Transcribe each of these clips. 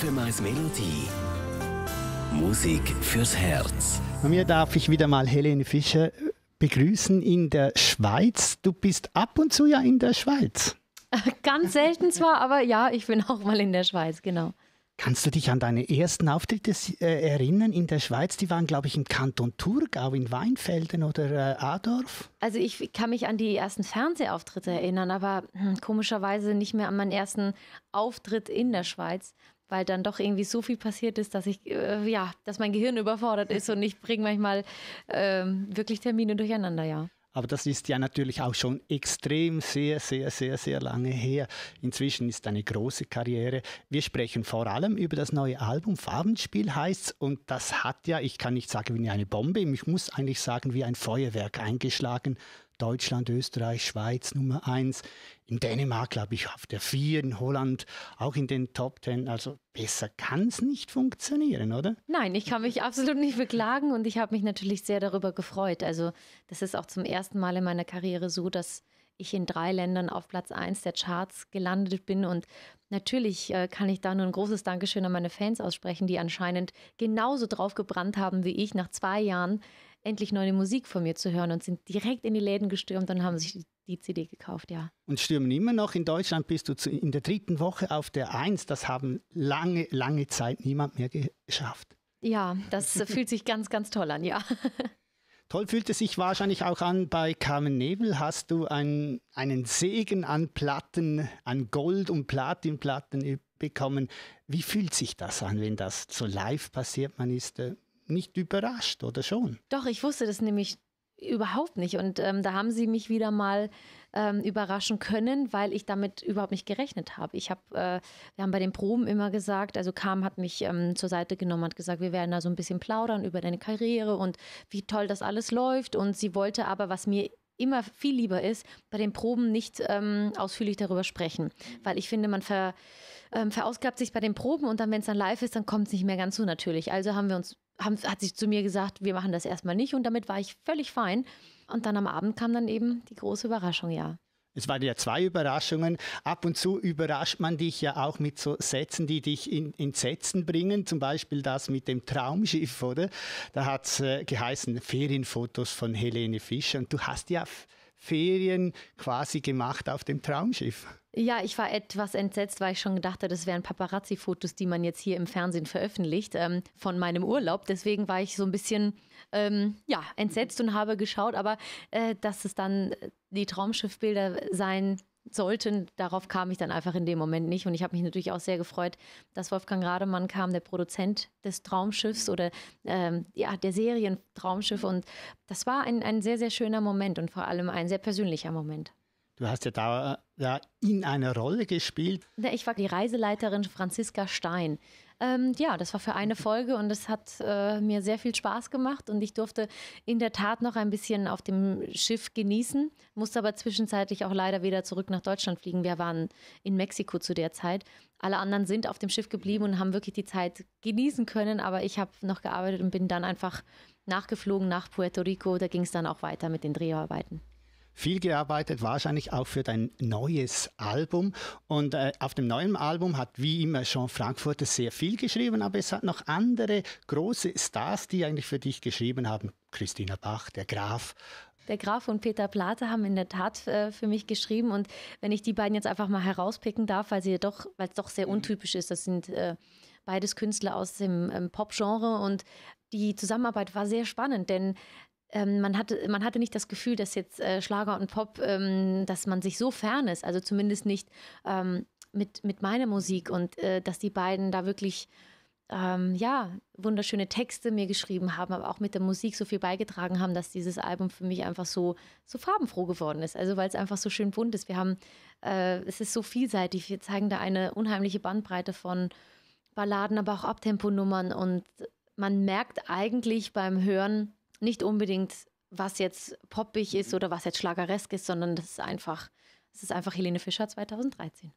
FMIs Melodie. Musik fürs Herz. Bei mir darf ich wieder mal Helene Fischer begrüßen in der Schweiz. Du bist ab und zu ja in der Schweiz. Ganz selten zwar, aber ja, ich bin auch mal in der Schweiz, genau. Kannst du dich an deine ersten Auftritte äh, erinnern in der Schweiz? Die waren, glaube ich, im Kanton Thurgau, in Weinfelden oder äh, Adorf? Also ich kann mich an die ersten Fernsehauftritte erinnern, aber hm, komischerweise nicht mehr an meinen ersten Auftritt in der Schweiz weil dann doch irgendwie so viel passiert ist, dass ich, äh, ja, dass mein Gehirn überfordert ist und ich bringe manchmal äh, wirklich Termine durcheinander, ja. Aber das ist ja natürlich auch schon extrem sehr, sehr, sehr, sehr lange her. Inzwischen ist eine große Karriere. Wir sprechen vor allem über das neue Album Farbenspiel heißt's und das hat ja, ich kann nicht sagen wie eine Bombe, ich muss eigentlich sagen wie ein Feuerwerk eingeschlagen. Deutschland, Österreich, Schweiz Nummer eins. In Dänemark, glaube ich, auf der vier, in Holland auch in den Top Ten. Also besser kann es nicht funktionieren, oder? Nein, ich kann mich absolut nicht beklagen und ich habe mich natürlich sehr darüber gefreut. Also das ist auch zum ersten Mal in meiner Karriere so, dass ich in drei Ländern auf Platz 1 der Charts gelandet bin. Und natürlich äh, kann ich da nur ein großes Dankeschön an meine Fans aussprechen, die anscheinend genauso drauf gebrannt haben wie ich nach zwei Jahren endlich neue Musik von mir zu hören und sind direkt in die Läden gestürmt und haben sich die CD gekauft, ja. Und stürmen immer noch. In Deutschland bist du in der dritten Woche auf der Eins. Das haben lange, lange Zeit niemand mehr geschafft. Ja, das fühlt sich ganz, ganz toll an, ja. Toll fühlt es sich wahrscheinlich auch an, bei Carmen Nebel hast du ein, einen Segen an Platten, an Gold- und Platinplatten bekommen. Wie fühlt sich das an, wenn das so live passiert? Man ist äh, nicht überrascht, oder schon? Doch, ich wusste das nämlich überhaupt nicht. Und ähm, da haben sie mich wieder mal ähm, überraschen können, weil ich damit überhaupt nicht gerechnet habe. Ich habe, äh, wir haben bei den Proben immer gesagt, also Kam hat mich ähm, zur Seite genommen, hat gesagt, wir werden da so ein bisschen plaudern über deine Karriere und wie toll das alles läuft. Und sie wollte aber, was mir immer viel lieber ist, bei den Proben nicht ähm, ausführlich darüber sprechen. Weil ich finde, man ver, ähm, verausgabt sich bei den Proben und dann, wenn es dann live ist, dann kommt es nicht mehr ganz so natürlich. Also haben wir uns haben, hat sie zu mir gesagt, wir machen das erstmal nicht und damit war ich völlig fein. Und dann am Abend kam dann eben die große Überraschung, ja. Es waren ja zwei Überraschungen. Ab und zu überrascht man dich ja auch mit so Sätzen, die dich in, in Sätzen bringen. Zum Beispiel das mit dem Traumschiff, oder? Da hat es äh, geheißen Ferienfotos von Helene Fischer. Und du hast ja Ferien quasi gemacht auf dem Traumschiff. Ja, ich war etwas entsetzt, weil ich schon gedacht hatte, das wären Paparazzi-Fotos, die man jetzt hier im Fernsehen veröffentlicht ähm, von meinem Urlaub. Deswegen war ich so ein bisschen ähm, ja, entsetzt und habe geschaut, aber äh, dass es dann die Traumschiffbilder sein sollten, darauf kam ich dann einfach in dem Moment nicht. Und ich habe mich natürlich auch sehr gefreut, dass Wolfgang Rademann kam, der Produzent des Traumschiffs oder ähm, ja, der Serien Traumschiff. Und das war ein, ein sehr, sehr schöner Moment und vor allem ein sehr persönlicher Moment. Du hast ja da da in einer Rolle gespielt? Ich war die Reiseleiterin Franziska Stein. Ähm, ja, das war für eine Folge und es hat äh, mir sehr viel Spaß gemacht und ich durfte in der Tat noch ein bisschen auf dem Schiff genießen, musste aber zwischenzeitlich auch leider wieder zurück nach Deutschland fliegen. Wir waren in Mexiko zu der Zeit. Alle anderen sind auf dem Schiff geblieben und haben wirklich die Zeit genießen können, aber ich habe noch gearbeitet und bin dann einfach nachgeflogen nach Puerto Rico. Da ging es dann auch weiter mit den Dreharbeiten viel gearbeitet, wahrscheinlich auch für dein neues Album. Und äh, auf dem neuen Album hat wie immer Jean Frankfurter sehr viel geschrieben, aber es hat noch andere große Stars, die eigentlich für dich geschrieben haben. Christina Bach, der Graf, der Graf und Peter Plate haben in der Tat äh, für mich geschrieben. Und wenn ich die beiden jetzt einfach mal herauspicken darf, weil sie doch, weil es doch sehr mhm. untypisch ist, das sind äh, beides Künstler aus dem ähm, Pop-Genre und die Zusammenarbeit war sehr spannend, denn ähm, man, hatte, man hatte nicht das Gefühl, dass jetzt äh, Schlager und Pop, ähm, dass man sich so fern ist, also zumindest nicht ähm, mit, mit meiner Musik und äh, dass die beiden da wirklich ähm, ja, wunderschöne Texte mir geschrieben haben, aber auch mit der Musik so viel beigetragen haben, dass dieses Album für mich einfach so, so farbenfroh geworden ist. Also weil es einfach so schön bunt ist. Wir haben, äh, es ist so vielseitig. Wir zeigen da eine unheimliche Bandbreite von Balladen, aber auch Abtemponummern und man merkt eigentlich beim Hören, nicht unbedingt, was jetzt poppig ist oder was jetzt schlageresk ist, sondern das ist einfach, das ist einfach Helene Fischer 2013.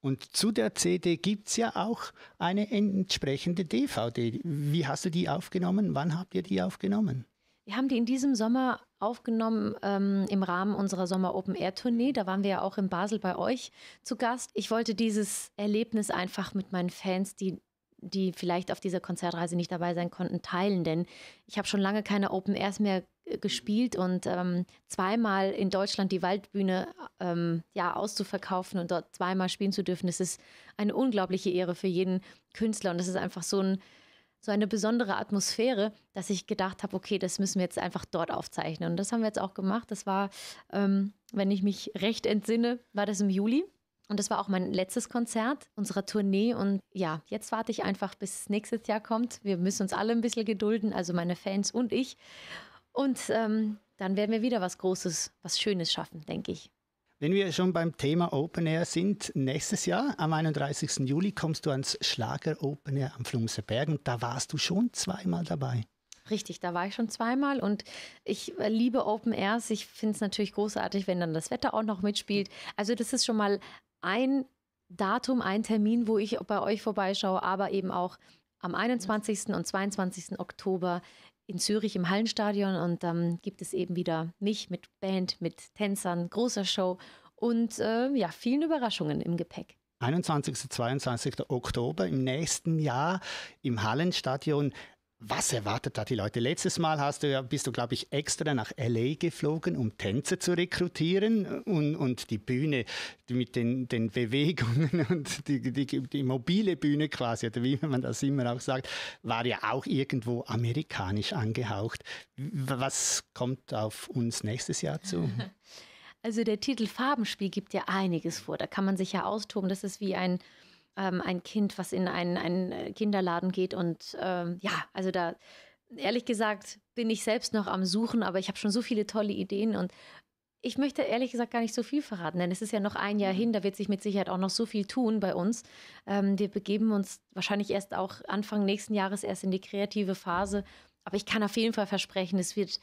Und zu der CD gibt es ja auch eine entsprechende DVD. Wie hast du die aufgenommen? Wann habt ihr die aufgenommen? Wir haben die in diesem Sommer aufgenommen ähm, im Rahmen unserer Sommer Open Air Tournee. Da waren wir ja auch in Basel bei euch zu Gast. Ich wollte dieses Erlebnis einfach mit meinen Fans, die die vielleicht auf dieser Konzertreise nicht dabei sein konnten, teilen. Denn ich habe schon lange keine Open Airs mehr äh, gespielt und ähm, zweimal in Deutschland die Waldbühne ähm, ja, auszuverkaufen und dort zweimal spielen zu dürfen, das ist eine unglaubliche Ehre für jeden Künstler und das ist einfach so, ein, so eine besondere Atmosphäre, dass ich gedacht habe, okay, das müssen wir jetzt einfach dort aufzeichnen und das haben wir jetzt auch gemacht. Das war, ähm, wenn ich mich recht entsinne, war das im Juli und das war auch mein letztes Konzert unserer Tournee. Und ja, jetzt warte ich einfach, bis nächstes Jahr kommt. Wir müssen uns alle ein bisschen gedulden, also meine Fans und ich. Und ähm, dann werden wir wieder was Großes, was Schönes schaffen, denke ich. Wenn wir schon beim Thema Open Air sind, nächstes Jahr am 31. Juli kommst du ans Schlager Open Air am Flumserberg und da warst du schon zweimal dabei. Richtig, da war ich schon zweimal und ich liebe Open Airs. Ich finde es natürlich großartig, wenn dann das Wetter auch noch mitspielt. Also das ist schon mal ein Datum, ein Termin, wo ich bei euch vorbeischaue, aber eben auch am 21. und 22. Oktober in Zürich im Hallenstadion und dann gibt es eben wieder mich mit Band, mit Tänzern, großer Show und äh, ja, vielen Überraschungen im Gepäck. 21. 22. Oktober im nächsten Jahr im Hallenstadion was erwartet da die Leute? Letztes Mal hast du, bist du, glaube ich, extra nach LA geflogen, um Tänzer zu rekrutieren und, und die Bühne mit den, den Bewegungen und die, die, die mobile Bühne quasi, oder wie man das immer auch sagt, war ja auch irgendwo amerikanisch angehaucht. Was kommt auf uns nächstes Jahr zu? Also der Titel Farbenspiel gibt ja einiges vor. Da kann man sich ja austoben. Das ist wie ein ähm, ein Kind, was in einen, einen äh, Kinderladen geht. Und ähm, ja, also da, ehrlich gesagt, bin ich selbst noch am Suchen, aber ich habe schon so viele tolle Ideen und ich möchte ehrlich gesagt gar nicht so viel verraten, denn es ist ja noch ein Jahr hin, mhm. da wird sich mit Sicherheit auch noch so viel tun bei uns. Ähm, wir begeben uns wahrscheinlich erst auch Anfang nächsten Jahres erst in die kreative Phase. Aber ich kann auf jeden Fall versprechen, es wird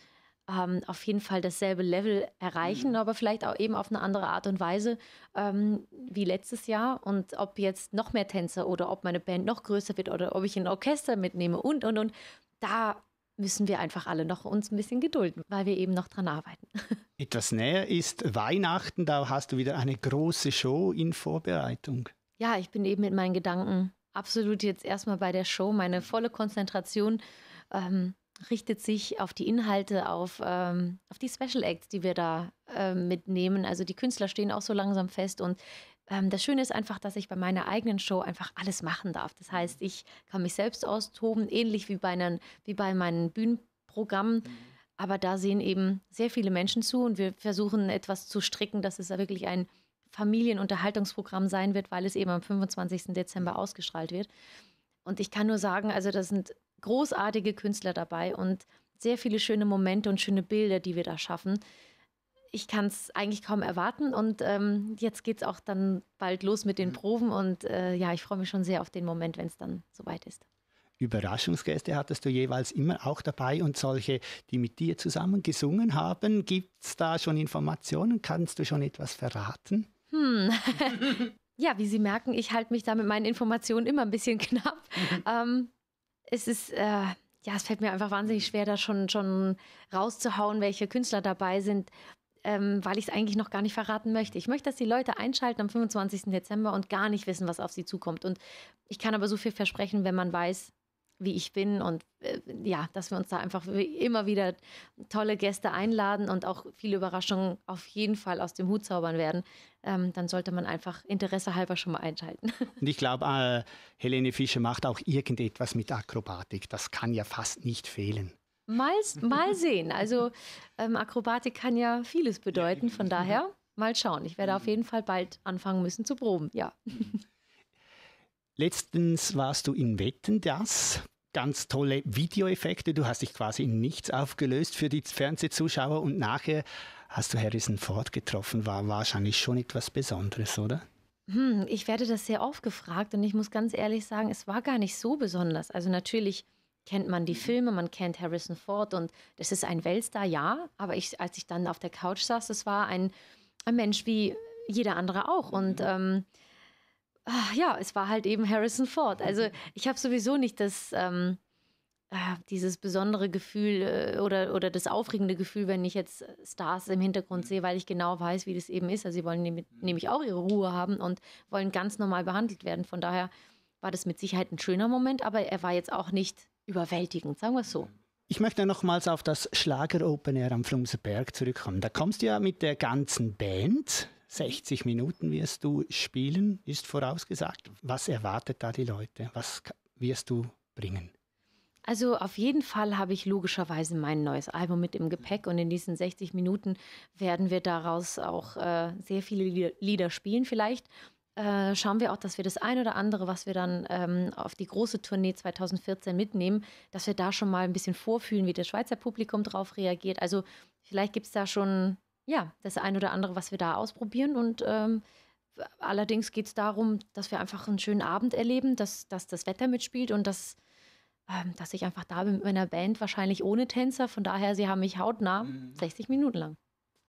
ähm, auf jeden Fall dasselbe Level erreichen, mhm. aber vielleicht auch eben auf eine andere Art und Weise ähm, wie letztes Jahr. Und ob jetzt noch mehr Tänzer oder ob meine Band noch größer wird oder ob ich ein Orchester mitnehme und, und, und. Da müssen wir einfach alle noch uns ein bisschen gedulden, weil wir eben noch dran arbeiten. Etwas näher ist Weihnachten, da hast du wieder eine große Show in Vorbereitung. Ja, ich bin eben mit meinen Gedanken absolut jetzt erstmal bei der Show, meine volle Konzentration ähm, richtet sich auf die Inhalte, auf, ähm, auf die Special Acts, die wir da ähm, mitnehmen. Also die Künstler stehen auch so langsam fest. Und ähm, das Schöne ist einfach, dass ich bei meiner eigenen Show einfach alles machen darf. Das heißt, ich kann mich selbst austoben, ähnlich wie bei, einen, wie bei meinen Bühnenprogrammen. Mhm. Aber da sehen eben sehr viele Menschen zu und wir versuchen etwas zu stricken, dass es da wirklich ein Familienunterhaltungsprogramm sein wird, weil es eben am 25. Dezember ausgestrahlt wird. Und ich kann nur sagen, also das sind großartige Künstler dabei und sehr viele schöne Momente und schöne Bilder, die wir da schaffen. Ich kann es eigentlich kaum erwarten und ähm, jetzt geht es auch dann bald los mit den mhm. Proben und äh, ja, ich freue mich schon sehr auf den Moment, wenn es dann soweit ist. Überraschungsgäste hattest du jeweils immer auch dabei und solche, die mit dir zusammen gesungen haben. Gibt es da schon Informationen? Kannst du schon etwas verraten? Hm. ja, wie Sie merken, ich halte mich da mit meinen Informationen immer ein bisschen knapp. Ähm, es ist, äh, ja, es fällt mir einfach wahnsinnig schwer, da schon, schon rauszuhauen, welche Künstler dabei sind, ähm, weil ich es eigentlich noch gar nicht verraten möchte. Ich möchte, dass die Leute einschalten am 25. Dezember und gar nicht wissen, was auf sie zukommt. Und ich kann aber so viel versprechen, wenn man weiß, wie ich bin und äh, ja, dass wir uns da einfach immer wieder tolle Gäste einladen und auch viele Überraschungen auf jeden Fall aus dem Hut zaubern werden, ähm, dann sollte man einfach interessehalber schon mal einschalten. Und ich glaube, äh, Helene Fischer macht auch irgendetwas mit Akrobatik. Das kann ja fast nicht fehlen. Mal, mal sehen. Also ähm, Akrobatik kann ja vieles bedeuten, von daher mhm. mal schauen. Ich werde auf jeden Fall bald anfangen müssen zu proben, ja. Letztens warst du in Wetten, das ganz tolle Videoeffekte. Du hast dich quasi in nichts aufgelöst für die Fernsehzuschauer und nachher hast du Harrison Ford getroffen. War wahrscheinlich schon etwas Besonderes, oder? Hm, ich werde das sehr oft gefragt und ich muss ganz ehrlich sagen, es war gar nicht so besonders. Also natürlich kennt man die Filme, man kennt Harrison Ford und das ist ein Weltstar, ja. Aber ich, als ich dann auf der Couch saß, es war ein, ein Mensch wie jeder andere auch. Und mhm. ähm, ach, ja, es war halt eben Harrison Ford. Also ich habe sowieso nicht das, ähm, äh, dieses besondere Gefühl äh, oder, oder das aufregende Gefühl, wenn ich jetzt äh, Stars im Hintergrund sehe, weil ich genau weiß, wie das eben ist. Also sie wollen mhm. nämlich auch ihre Ruhe haben und wollen ganz normal behandelt werden. Von daher war das mit Sicherheit ein schöner Moment, aber er war jetzt auch nicht überwältigend, sagen wir es so. Mhm. Ich möchte nochmals auf das Schlager Open Air am Flumseberg zurückkommen. Da kommst du ja mit der ganzen Band. 60 Minuten wirst du spielen, ist vorausgesagt. Was erwartet da die Leute? Was wirst du bringen? Also auf jeden Fall habe ich logischerweise mein neues Album mit im Gepäck und in diesen 60 Minuten werden wir daraus auch äh, sehr viele Lieder spielen. Vielleicht äh, schauen wir auch, dass wir das ein oder andere, was wir dann ähm, auf die große Tournee 2014 mitnehmen, dass wir da schon mal ein bisschen vorfühlen, wie das Schweizer Publikum drauf reagiert. Also vielleicht gibt es da schon ja, das ein oder andere, was wir da ausprobieren. Und ähm, allerdings geht es darum, dass wir einfach einen schönen Abend erleben, dass, dass das Wetter mitspielt und dass, ähm, dass ich einfach da bin mit meiner Band, wahrscheinlich ohne Tänzer. Von daher, sie haben mich hautnah mhm. 60 Minuten lang.